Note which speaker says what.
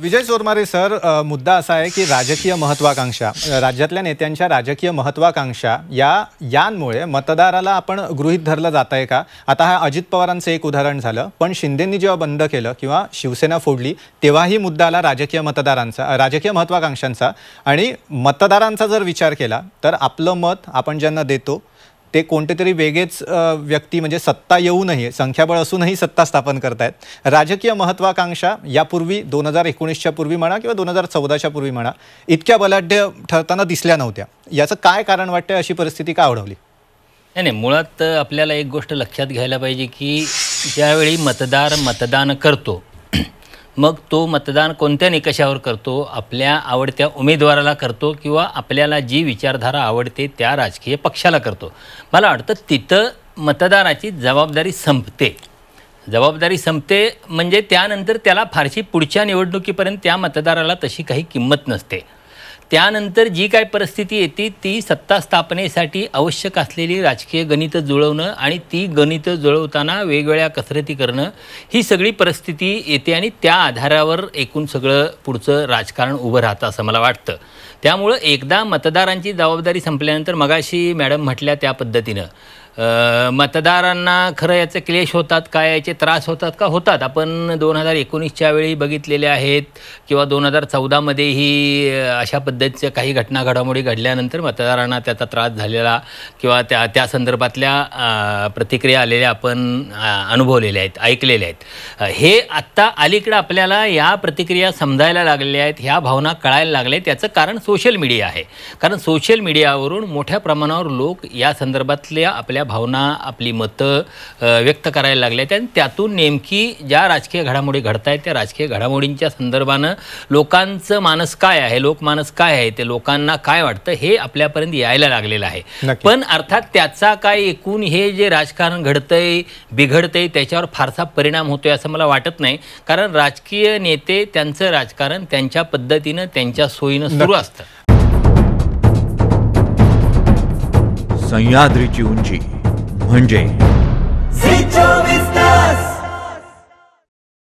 Speaker 1: विजय चोरमारे sir मुद्दा असा आहे की राजकीय महत्वाकांक्षा राज्यातल्या नेत्यांच्या राजकीय महत्वाकांक्षा या यांमुळे मतदाराला आपण गृहित धरलं जात आहे का आता हा अजित पवारांचं एक उदाहरण झालं पण शिंदेंनी जेव्हा बंद केलं किंवा शिवसेना फोडली तेव्हाही मुद्दा आला राजकीय मतदारांचा राजकीय महत्वाकांक्षांचा आणि मतदारांचा जर विचार केला तर आपलं मत आपण ज्यांना देतो ते कोणते तरी वेगळेच व्यक्ती म्हणजे सत्ता येऊनही संख्याबळ असूनही सत्ता स्थापन करतायत राजकीय महत्त्वाकांक्षा यापूर्वी दोन हजार एकोणीसच्या पूर्वी म्हणा किंवा दोन हजार चौदाच्या पूर्वी म्हणा इतक्या बलाढ्य ठरताना दिसल्या नव्हत्या याचं काय कारण वाटतं अशी परिस्थिती का आवडवली
Speaker 2: नाही नाही मुळात आपल्याला एक गोष्ट लक्षात घ्यायला पाहिजे की ज्यावेळी मतदार मतदान करतो मग तो मतदान कोणत्या निकषावर करतो आपल्या आवडत्या उमेदवाराला करतो किंवा आपल्याला जी विचारधारा आवडते त्या राजकीय पक्षाला करतो मला वाटतं तिथं मतदानाची जबाबदारी संपते जबाबदारी संपते म्हणजे त्यानंतर त्याला फारशी पुढच्या निवडणुकीपर्यंत त्या मतदाराला तशी काही किंमत नसते त्यानंतर जी काय परिस्थिती येते ती सत्ता स्थापनेसाठी आवश्यक असलेली राजकीय गणितं जुळवणं आणि ती गणितं जुळवताना वेगवेगळ्या कसरती करणं ही सगळी परिस्थिती येते आणि त्या आधारावर एकूण सगळं पुढचं राजकारण उभं राहतं असं मला वाटतं त्यामुळं एकदा मतदारांची जबाबदारी संपल्यानंतर मगाशी मॅडम म्हटल्या त्या पद्धतीनं मतदारांना खरं याचे क्लेश होतात काय याचे त्रास होतात का होतात आपण दोन हजार एकोणीसच्या वेळी बघितलेले आहेत किंवा दोन हजार चौदामध्येही अशा पद्धतीच्या काही घटना घडामोडी घडल्यानंतर मतदारांना त्याचा त्रास झालेला किंवा त्या त्या संदर्भातल्या प्रतिक्रिया आलेल्या आपण अनुभवलेल्या आहेत ऐकलेल्या आहेत हे आत्ता अलीकडं आपल्याला या प्रतिक्रिया समजायला लागलेल्या आहेत ह्या भावना कळायला लागल्या याचं कारण सोशल मीडिया आहे कारण सोशल मीडियावरून मोठ्या प्रमाणावर लोक या संदर्भातल्या आपल्या भावना आपली मतं व्यक्त करायला लागले आहेत आणि त्यातून नेमकी ज्या राजकीय घडामोडी घडत आहेत त्या राजकीय घडामोडींच्या संदर्भानं लोकांचं मानस काय आहे लोकमानस काय आहे ते लोकांना काय वाटतं हे आपल्यापर्यंत यायला लागलेलं आहे पण अर्थात त्याचा काय एकूण हे जे राजकारण घडतंय बिघडतंय त्याच्यावर फारसा परिणाम होतोय असं मला वाटत नाही कारण राजकीय नेते त्यांचं राजकारण त्यांच्या पद्धतीनं त्यांच्या सोयीनं सुरू असतं
Speaker 1: सह्याद्रीची उंची म्हणजे